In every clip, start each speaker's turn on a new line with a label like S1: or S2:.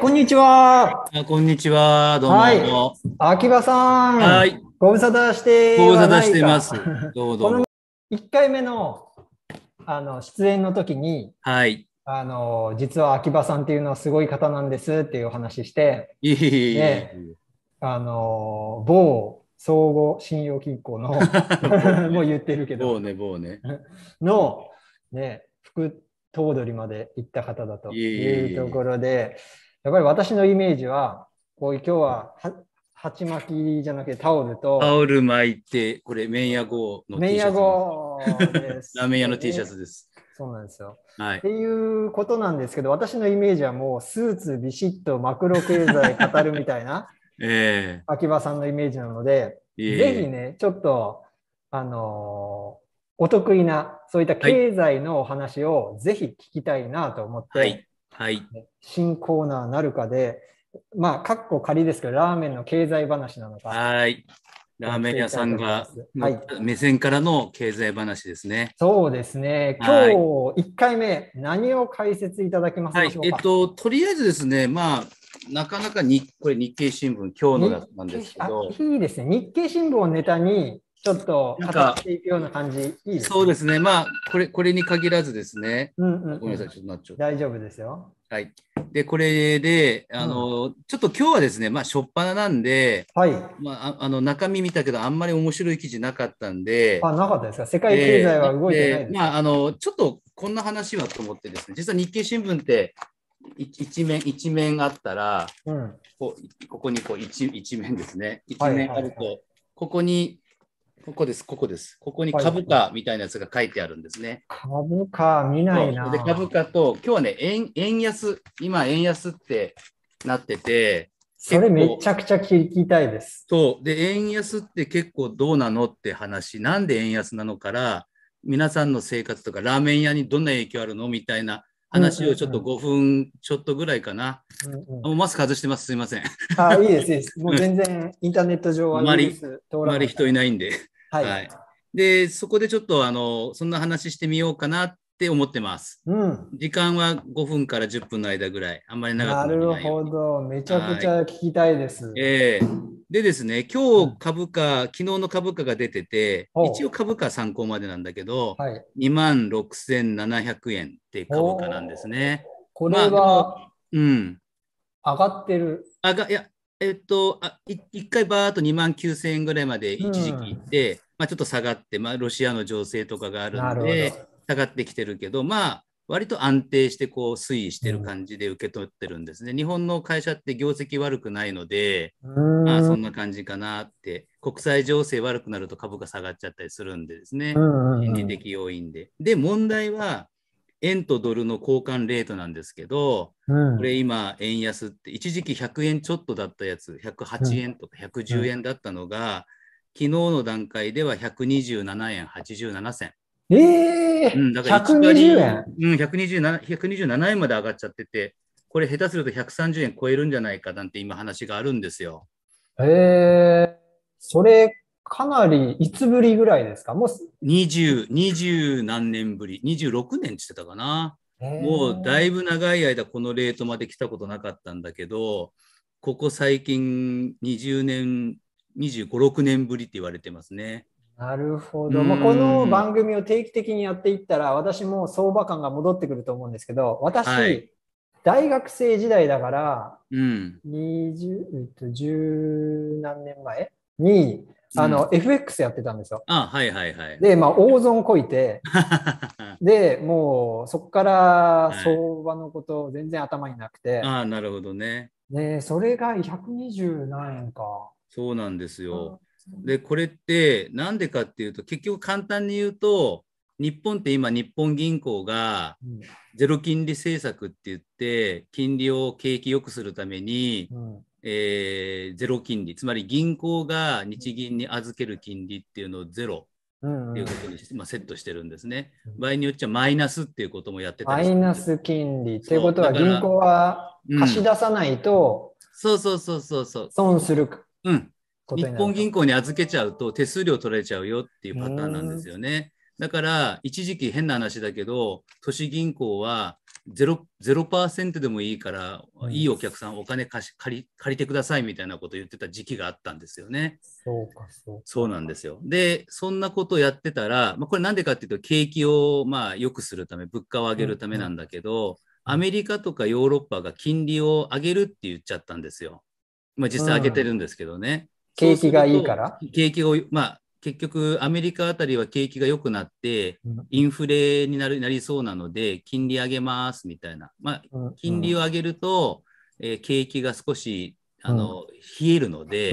S1: こんにちは。
S2: こんにちは。どうも。はい、
S1: 秋葉さん。はい。ご無沙汰してご無沙汰しています。どうぞ。1回目のあの出演の時に、はい。あの実は秋葉さんっていうのはすごい方なんですっていうお話して、
S2: で
S1: あの某総合信用金庫の
S2: もう言ってるけど某ね某ね
S1: の、ね、副頭取まで行った方だというところでやっぱり私のイメージはこういう今日は鉢巻きじゃなくてタオルとタ
S2: オル巻いてこれ麺屋号の T シャツです ラーメン屋の T シャツですそうなんですよ、はい。っ
S1: ていうことなんですけど、私のイメージはもうスーツビシッとマクロ経済語るみたいな、
S2: えー、
S1: 秋葉さんのイメージなので、えー、ぜひね、ちょっと、あのー、お得意な、そういった経済のお話をぜひ聞きたいなと思って、はい、はい、新コーナーなるかで、まあ、かっこ仮ですけど、ラーメンの経済話なの
S2: か、はい、ラーメン屋さんが、はい、目線からの経済話ですね。
S1: そうですね。今日1回目、何を解説いただけますでしょうか、はい、えっと、
S2: とりあえずですね、まあ、なかなかにこれ日経新聞、今日のなんですけど。
S1: いいですね。日経新聞をネタに、ちょっと
S2: 語っていくような感じ、いいですね。そうですね。まあ、これ、これに限らずですね。うんうん、うん、ごめんなさい、ち
S1: ょっとなっちゃう。大丈夫ですよ。
S2: はい。で、これで、あの、うん、ちょっと今日はですね、まあ、初っ端なんで、はい。まあ、あの、中身見たけど、あんまり面白い記事なかったんで、あ、
S1: なかったですか世界経済は動いてない、えー、
S2: まあ、あの、ちょっとこんな話はと思ってですね、実は日経新聞って、一面一面あったら、うん、こここにこう一一面ですね一面あると、はいはいはい、ここにここです、ここです。ここに株価みたいなやつが書いてあるんですね。
S1: 株価見ないな。で株
S2: 価と、今日はね円、円安、今、円安ってなってて、それめちゃくちゃ聞きたいです。そう。で、円安って結構どうなのって話、なんで円安なのから、皆さんの生活とか、ラーメン屋にどんな影響あるのみたいな話をちょっと5分ちょっとぐらいかな。うんうん、もうマスク外してます、すみません。
S1: あいいです、いいです。もう全然 インターネット上はあまり、あまり
S2: 人いないんで。はい、はい、で、そこでちょっと、あの、そんな話してみようかなって思ってます。うん、時間は5分から10分の間ぐらい、あんまり長くないな
S1: るほど、めちゃくちゃ聞きたいです。はい、
S2: ええー、でですね、今日株価、うん、昨日の株価が出てて、一応株価参考までなんだけど、は2万6700円って株価なんですね。これは、まあ、うん、上がってる。あがいやえっと、あ一回バーっと2万9000円ぐらいまで一時期行って、まあ、ちょっと下がって、まあ、ロシアの情勢とかがあるので、下がってきてるけど、まあ、割と安定してこう推移してる感じで受け取ってるんですね。うん、日本の会社って業績悪くないので、まあ、そんな感じかなって、国際情勢悪くなると株価下がっちゃったりするんでですね、心理的要因で。で、問題は、円とドルの交換レートなんですけど、うん、これ今、円安って、一時期100円ちょっとだったやつ、108円とか110円だったのが、うん昨日の段階では127円87銭。
S1: ええー、うん、だから120円、
S2: うん、127, 円まで上がっちゃってて、これ下手すると130円超えるんじゃないかなんて今話があるんですよ。
S1: ええー、それかなりいつぶりぐ
S2: らいですかもう20、20何年ぶり、26年って言ってたかな。
S1: もうだい
S2: ぶ長い間このレートまで来たことなかったんだけど、ここ最近20年25、6年ぶりって言われてますね。
S1: なるほど、まあ、この番組を定期的にやっていったら私も相場感が戻ってくると思うんですけど私、はい、大学生時代だから、うん、20と10何年前にあの、うん、FX やってたんですよ。あ
S2: はいはいはい。で、
S1: まあ、大損こいて、で、もう、そこから相場のこと、全然頭になく
S2: て。はい、あなるほどね。
S1: で、それが120何円か。
S2: そうなんですよ。でこれってなんでかっていうと結局簡単に言うと日本って今日本銀行がゼロ金利政策って言って金利を景気良くするために、えー、ゼロ金利つまり銀行が日銀に預ける金利っていうのをゼロ
S1: っていうことに、
S2: まあ、セットしてるんですね。場合によっちゃマイナスっていうこともやってたりマイナス
S1: 金利っていうことは銀行は貸し出さないと、そうそうそう
S2: そうそう損
S1: するうん、
S2: 日本銀行に預けちゃうと手数料取られちゃうよっていうパターンなんですよね。だから一時期変な話だけど都市銀行はゼロ0%でもいいから、いいお客さんお金貸し借り借りてくださいみたいなことを言ってた時期があったんですよね。そうかそうそうなんですよ。でそんなことをやってたら、まあ、これなんでかっていうと景気をまあ良くするため物価を上げるためなんだけど、うんうん、アメリカとかヨーロッパが金利を上げるって言っちゃったんですよ。まあ、実際上げてるんですけどね。うん、景気がいいから景気を、まあ、結局、アメリカあたりは景気が良くなって、インフレになるなりそうなので、金利上げますみたいな、まあ、金利を上げると、えー、景気が少しあの、冷えるので、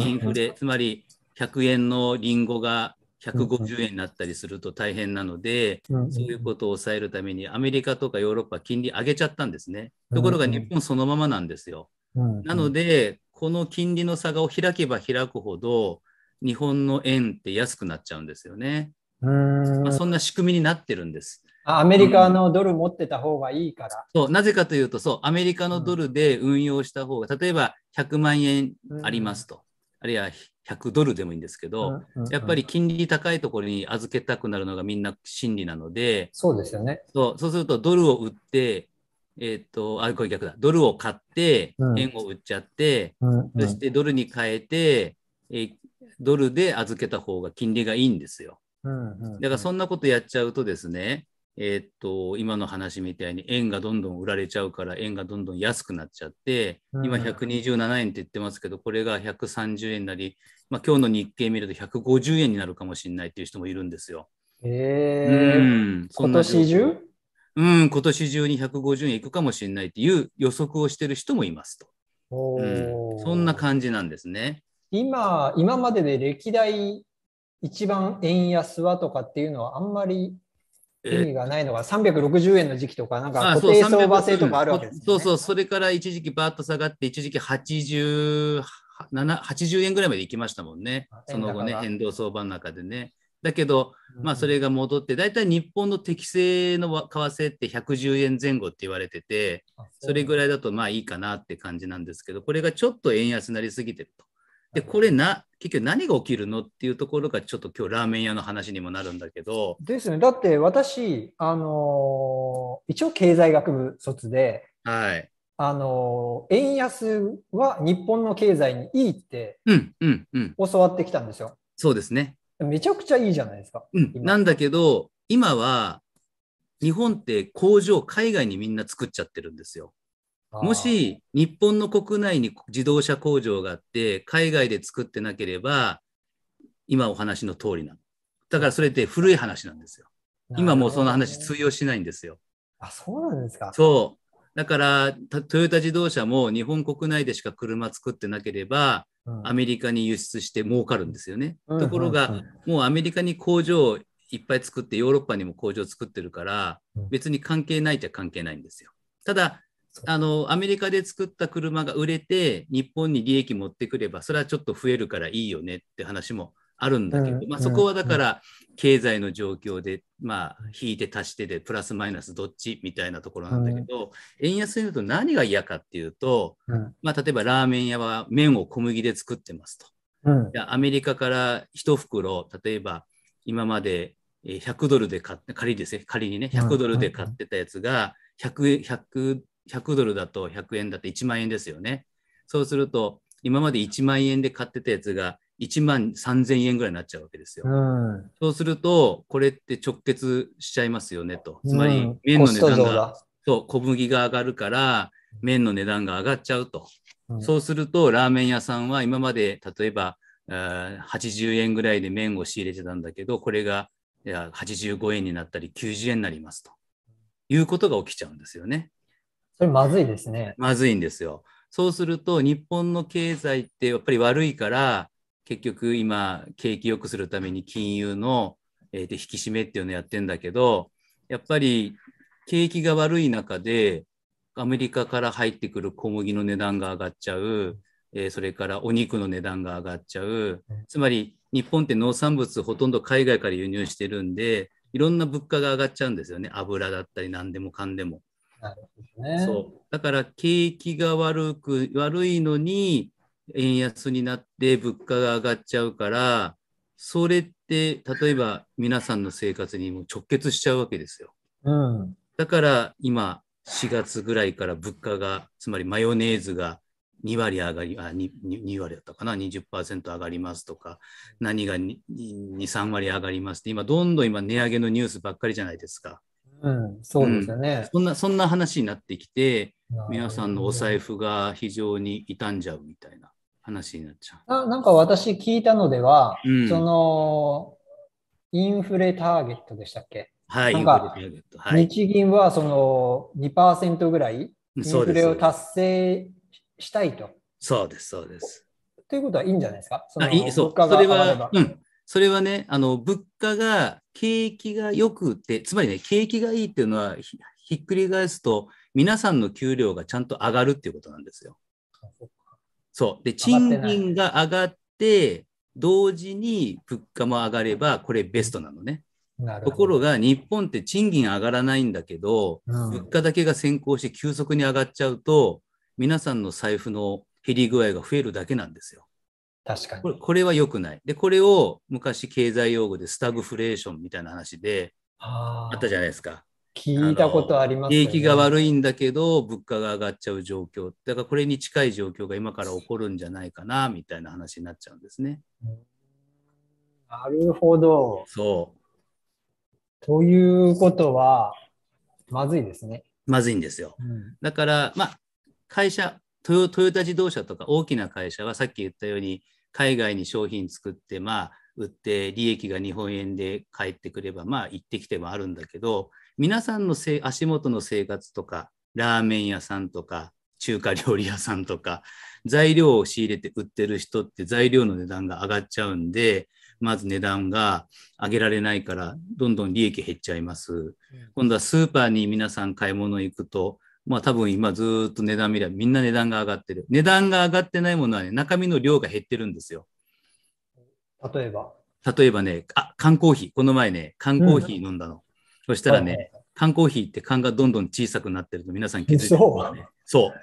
S2: インフレ、つまり100円のリンゴが150円になったりすると大変なので、そういうことを抑えるために、アメリカとかヨーロッパ、金利上げちゃったんですね。ところが日本、そのままなんですよ。なので、この金利の差が開けば開くほど、日本の円って安くなっちゃうんですよね。
S1: うんまあ、そん
S2: な仕組みになってるんです。アメリカのドル持ってた方がいいから。そう、なぜかというと、そう、アメリカのドルで運用した方が、例えば100万円ありますと、あるいは100ドルでもいいんですけど、やっぱり金利高いところに預けたくなるのがみんな心理なので、そうですよね。そうそうすると、ドルを売って、えっ、ー、と、あ、これ逆だ。ドルを買って、円を売っちゃって、うん、そしてドルに変えて、えー、ドルで預けた方が金利がいいんですよ。だからそんなことやっちゃうとですね、えー、っと、今の話みたいに円がどんどん売られちゃうから、円がどんどん安くなっちゃって、今127円って言ってますけど、これが130円なり、まあ、今日の日経見ると150円になるかもしれないっていう人もいるんですよ。えー、うん、今年中うん、今年中に150円いくかもしれないっていう予測をしてる人もいますと。
S1: う
S2: ん、そんな感じなんですね。
S1: 今、今までで歴代一番円安はとかっていうのはあんまり意味がないのが、360円の時期とか、
S2: なんか固定相場制とかあるわけです、ね、そうそう、それから一時期バーッと下がって、一時期80、80円ぐらいまで行きましたもんね、その後ね、変動相場の中でね。だけど、まあ、それが戻って、大体日本の適正の為替って110円前後って言われてて、それぐらいだとまあいいかなって感じなんですけど、これがちょっと円安になりすぎてると。で、これな、結局何が起きるのっていうところが、ちょっと今日ラーメン屋の話にもなるんだけど。
S1: ですね、だって私、あのー、一応経済学部卒で、はい。あのー、円安は日本の経済にいいって教わってきたんですよ。うんうんうん、そうですね。めちゃくちゃ
S2: いいじゃないですか。うん、なんだけど、今は日本って工場海外にみんな作っちゃってるんですよ。もし日本の国内に自動車工場があって海外で作ってなければ今お話の通りなの。だからそれって古い話なんですよ。今もうその話通用しないんですよ。
S1: あそうなんですか。
S2: そう。だからトヨタ自動車も日本国内でしか車作ってなければ、アメリカに輸出して儲かるんですよね。
S1: ところが、
S2: もうアメリカに工場をいっぱい作ってヨーロッパにも工場を作ってるから別に関係ないっちゃ関係ないんですよ。ただあのアメリカで作った車が売れて日本に利益持ってくればそれはちょっと増えるからいいよねって話もあるんだけど、まあ、そこはだから経済の状況で、まあ、引いて足してでプラスマイナスどっちみたいなところなんだけど、円安になると何が嫌かっていうと、まあ、例えばラーメン屋は麺を小麦で作ってますと。うん、アメリカから1袋例えば今まで100ドルで買って仮ですね仮にね100ドルで買ってたやつが 100, 100, 100ドルだと100円だと1万円ですよねそうすると今まで1万円で買ってたやつが1万3000円ぐらいになっちゃうわけです
S1: よ。うん、
S2: そうすると、これって直結しちゃいますよねと。つまり、麺の値段が、そう、小麦が上がるから、麺の値段が上がっちゃうと。うん、そうすると、ラーメン屋さんは今まで、例えば、80円ぐらいで麺を仕入れてたんだけど、これがいや85円になったり90円になりますということが起きちゃうんですよね。
S1: それまずいですね。
S2: まずいんですよ。そうすると日本の経済ってやっぱり悪いから結局今、景気良くするために金融の、えー、で引き締めっていうのをやってんだけど、やっぱり景気が悪い中で、アメリカから入ってくる小麦の値段が上がっちゃう、えー、それからお肉の値段が上がっちゃう、つまり日本って農産物ほとんど海外から輸入してるんで、いろんな物価が上がっちゃうんですよね、油だったり何でもかんでも。な
S1: るほどね、そ
S2: うだから景気が悪く悪いのに円安になって物価が上がっちゃうから、それって例えば皆さんの生活にも直結しちゃうわけですよ。うん、だから今4月ぐらいから物価が、つまりマヨネーズが2割上がり、あ 2, 2割だったかな、20%上がりますとか、何が 2, 2、3割上がりますって、今、どんどん今、値上げのニュースばっかりじゃないですか。
S1: うん、そうですよね、
S2: うん、そんな。そんな話になってきて、皆さんのお財布が非常に傷んじゃうみたいな。話になっちゃ
S1: う。ななんか私聞いたのでは、うん、そのインフレターゲットでしたっけはい、インフレター
S2: ゲット。日銀はそ
S1: の2%ぐらいインフレを達成したいと。
S2: そうです、そうです。
S1: ということはいいんじゃないですかそあいそうそれは、う
S2: ん、それはね、あの物価が、景気がよくて、つまりね、景気がいいっていうのはひっくり返すと、皆さんの給料がちゃんと上がるっていうことなんですよ。そう。で、賃金が上がって、同時に物価も上がれば、これベストなのね。ところが日本って賃金上がらないんだけど、うん、物価だけが先行して急速に上がっちゃうと皆さんの財布の減り具合が増えるだけなんですよ。確かにこれは良くない。でこれを昔経済用語でスタグフレーションみたいな話であったじゃないですか。聞いたことあります、ね、景気が悪いんだけど、物価が上がっちゃう状況。だからこれに近い状況が今から起こるんじゃないかな、みたいな話になっちゃうんですね。なるほど。そう。ということは、まずいですね。まずいんですよ。うん、だから、まあ、会社トヨ、トヨタ自動車とか大きな会社はさっき言ったように、海外に商品作って、まあ、売って利益が日本円で返ってくればまあ行ってきてもあるんだけど皆さんのせ足元の生活とか、ラーメン屋さんとか、中華料理屋さんとか、材料を仕入れて売ってる人って材料の値段が上がっちゃうんで、まず値段が上げられないから、どんどん利益減っちゃいます。今度はスーパーに皆さん買い物行くと、まあ多分今ずっと値段見ればみんな値段が上がってる。値段が上がってないものはね、中身の量が減ってるんですよ。例えば例えばね、あ、缶コーヒー。この前ね、缶コーヒー飲んだの。うんそしたらね、はい、缶コーヒーって缶がどんどん小さくなってると皆さん気づいてる、ね、そうそう。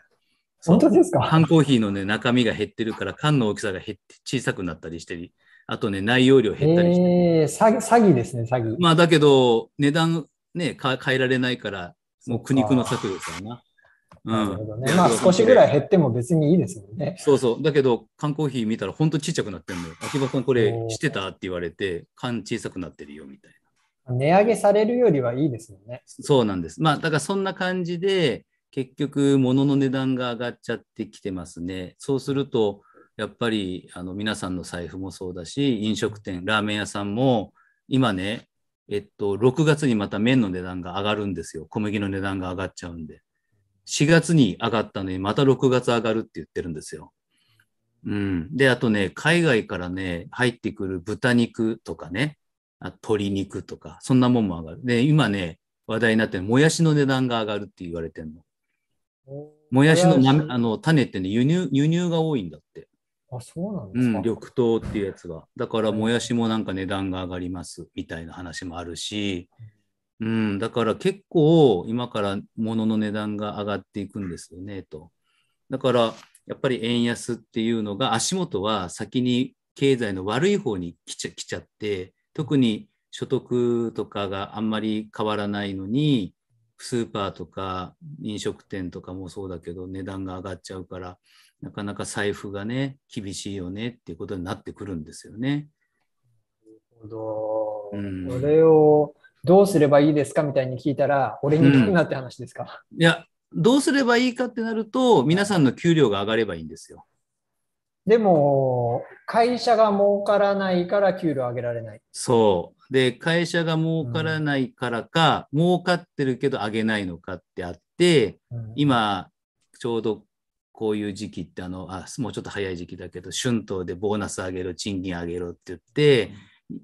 S2: 本当ですか缶コーヒーの、ね、中身が減ってるから缶の大きさが減って小さくなったりしてる。あとね、内容量減
S1: ったりしてえー、詐詐欺ですね、詐欺。
S2: まあだけど、値段ね、か変えられないから、もう苦肉の策ですよな。ね。うん、まあ少しぐらい
S1: 減っても別にいいですよね。
S2: そうそう。だけど、缶コーヒー見たら本当ちっちゃくなってるのよ。秋葉さんこれしてたって言われて、缶小さくなってるよみたいな。
S1: 値上げされるよりはいいですよね。
S2: そうなんです。まあ、だからそんな感じで、結局、物の値段が上がっちゃってきてますね。そうすると、やっぱりあの皆さんの財布もそうだし、飲食店、ラーメン屋さんも、今ね、えっと、6月にまた麺の値段が上がるんですよ。小麦の値段が上がっちゃうんで。4月に上がったのに、また6月上がるって言ってるんですよ。うん。で、あとね、海外からね、入ってくる豚肉とかね、あ鶏肉とか、そんなもんも上がる。で、今ね、話題になってる、もやしの値段が上がるって言われてるの。もやしのなあの種ってね輸入、輸入が多いんだって。
S1: あ、そうなんですか、うん、緑
S2: 豆っていうやつが。だから、もやしもなんか値段が上がりますみたいな話もあるし、うん、だから結構、今から物の値段が上がっていくんですよね、と。だから、やっぱり円安っていうのが、足元は先に経済の悪い方に来ちゃ来ちゃって、特に所得とかがあんまり変わらないのに、スーパーとか飲食店とかもそうだけど値段が上がっちゃうからなかなか財布がね厳しいよねっていうことになってくるんですよね。
S1: なるほ
S2: ど、うん、れ
S1: をどうすればいいですかみたいに聞いたら俺に聞くなって話ですか、
S2: うん、いやどうすればいいかってなると皆さんの給料が上がればいいんですよ。
S1: でも、会社が儲からないから給料上げられない。
S2: そう。で、会社が儲からないからか、うん、儲かってるけど上げないのかってあって、うん、今、ちょうどこういう時期ってあのあ、もうちょっと早い時期だけど、春闘でボーナス上げろ、賃金上げろって言って、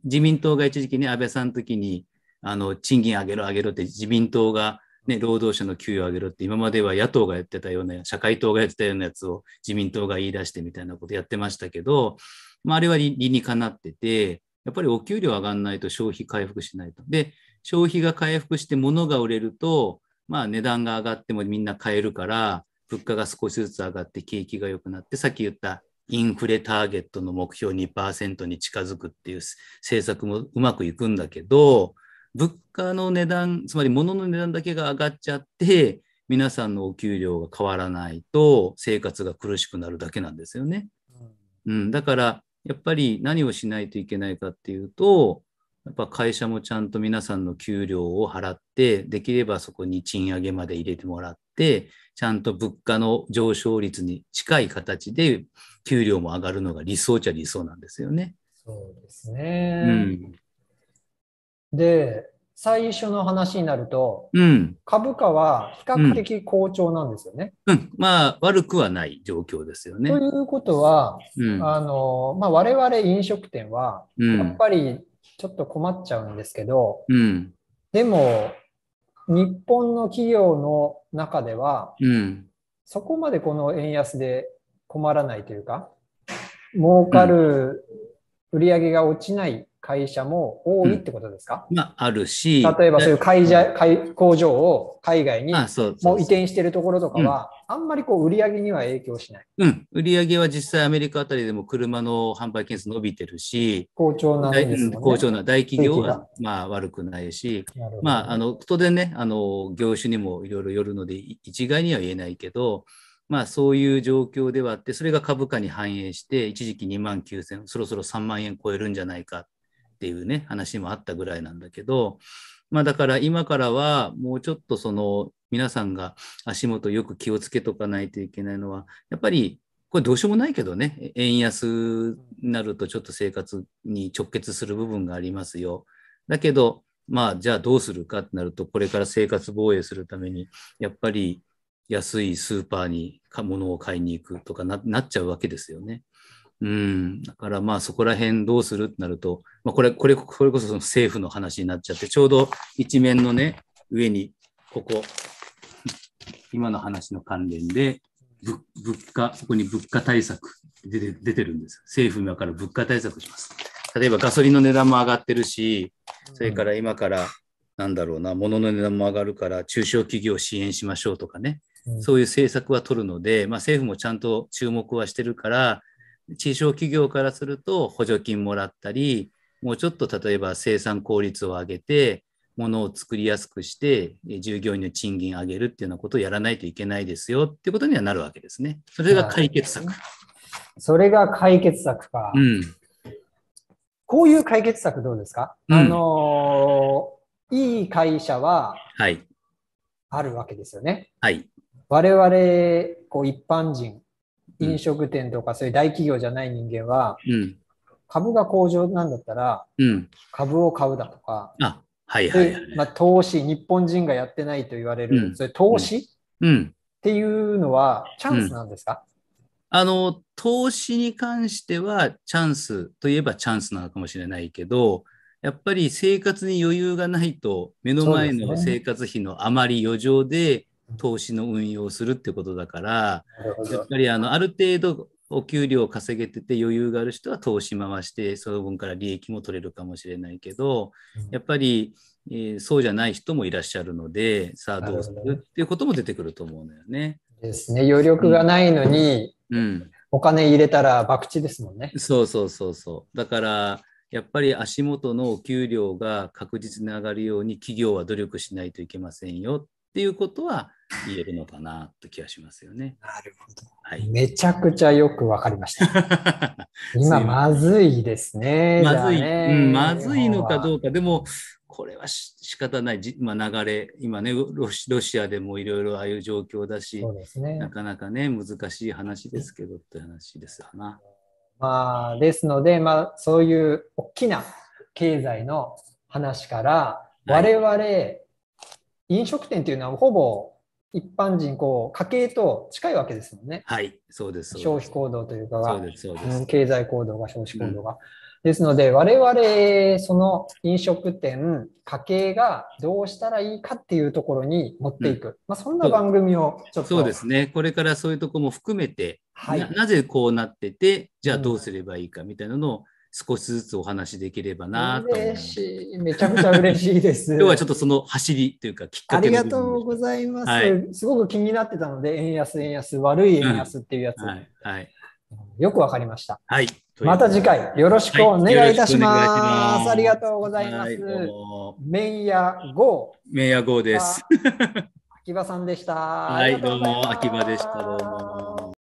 S2: 自民党が一時期ね、安倍さんの時に、あの、賃金上げろ、上げろって自民党がね、労働者の給与を上げろって、今までは野党がやってたような、社会党がやってたようなやつを自民党が言い出してみたいなことやってましたけど、まあ、あれは理にかなってて、やっぱりお給料上がらないと消費回復しないと。で、消費が回復して物が売れると、まあ、値段が上がってもみんな買えるから、物価が少しずつ上がって景気が良くなって、さっき言ったインフレターゲットの目標2%に近づくっていう政策もうまくいくんだけど、物価の値段、つまり物の値段だけが上がっちゃって、皆さんのお給料が変わらないと生活が苦しくなるだけなんですよね。うん、だからやっぱり何をしないといけないかっていうと、やっぱ会社もちゃんと皆さんの給料を払って、できればそこに賃上げまで入れてもらって、ちゃんと物価の上昇率に近い形で給料も上がるのが理想っちゃ理想なんですよね。そうですね。うん
S1: で、最初の話になると、うん、株価は比較的好調なんですよね。うん、
S2: うん、まあ、悪くはない状況ですよね。ということ
S1: は、うん、あのまあ、我々飲食店は、やっぱりちょっと困っちゃうんですけど、うん、でも、日本の企業の中では、そこまでこの円安で困らないというか、儲かる売り上げが落ちない会社も多いってことですか、うん、
S2: まあ、あるし。例えばそういう会社、
S1: 会工場を海外にもう移転してるところとかは、あんまりこう売り上げには影響しない。
S2: うん、売り上げは実際アメリカあたりでも車の販売件数伸びてるし、好
S1: 調なんです、ね、好調な大企業は
S2: まあ悪くないし、まあ、あの、当然ね、あの、業種にもいろいろよるので、一概には言えないけど、まあ、そういう状況ではあって、それが株価に反映して、一時期2万9000、そろそろ3万円超えるんじゃないかっていうね、話もあったぐらいなんだけど、まあ、だから今からはもうちょっとその皆さんが足元よく気をつけとかないといけないのは、やっぱりこれどうしようもないけどね、円安になるとちょっと生活に直結する部分がありますよ。だけど、まあ、じゃあどうするかってなると、これから生活防衛するために、やっぱり安いスーパーに物を買いに行くとかなっちゃうわけですよね。うん、だからまあそこら辺どうするってなると、まあ、これこれこれこそその政府の話になっちゃってちょうど一面のね上にここ 今の話の関連で物価ここに物価対策出て出てるんです政府今から物価対策します例えばガソリンの値段も上がってるしそれから今からなんだろうな物の値段も上がるから中小企業を支援しましょうとかねそういう政策は取るので、まあ、政府もちゃんと注目はしてるから、中小企業からすると補助金もらったり、もうちょっと例えば生産効率を上げて、ものを作りやすくして、従業員の賃金上げるっていうようなことをやらないといけないですよっていうことにはなるわけですね。それが解決策。そ
S1: れが解決策か。うん、こういう解決策どうですか、うん、あのいい会社はあるわけですよね。はい。我々こう一般人、飲食店とかそういう大企業じゃない人間は、うん、株が向上なんだったら、うん、株を買うだとか、
S2: はいはい、
S1: ま投資、日本人がやってないと言われる、うん、それ投資、うんっていうのはチャンスなんですか、
S2: あの投資に関してはチャンスといえばチャンスなのかもしれないけど、やっぱり生活に余裕がないと、目の前の生活費のあまり余剰で投資の運用をするってことだから、やっぱりあのある程度お給料を稼げてて余裕がある人は投資回して、その分から利益も取れるかもしれないけど、やっぱり、えー、そうじゃない人もいらっしゃるので、さあどうするっていうことも出てくると思うの
S1: よね。ですね。余力がないのに、うん、うん、お金入れたら
S2: 博打ですもんね。そうそうそうそう。だから、やっぱり足元のお給料が確実に上がるように企業は努力しないといけませんよっっていうことは言えるのかなと気がしますよね。なるほど。
S1: はい、めちゃくちゃよくわかりました。
S2: 今、まずいですね。まずい、ね、うん。まずいのかどうか。でも、これは仕方ない、じまあ、流れ、今ねロシ、ロシアでもいろいろああいう状況だし、ね、なかなかね、難しい話ですけどって話ですよな。
S1: まあ、ですので、まあ、そういう大きな経済の話から、我々、はい飲食店というのはほぼ一般人こう家計と近いわけですも
S2: んね。はい、そうです。消費
S1: 行動というかが、経済行動が消費行動が。うん、ですので、我々、その飲食店、家計がどうしたらいいかっていうところに持っていく。うん、まあ、そんな
S2: 番組をちょっと。そうですね。これからそういうところも含めて、はい、なぜこうなってて、じゃあどうすればいいかみたいなのを、少しずつお話できればなと
S1: 嬉しい。めちゃくちゃ嬉し
S2: いです。今日はちょっとその走りというか、きっかけありがと
S1: うございます、はい、すごく気になってたので、円安、円安、悪い円安っていうや
S2: つ。うん、はい、は
S1: い、よくわかりました。
S2: はい。また次回よろしくお願いいたします。はい、ますあり
S1: がとうございます。麺屋号。
S2: 麺屋号です。
S1: 秋葉さんでした。
S2: はい、どうも、秋葉でした。どうも。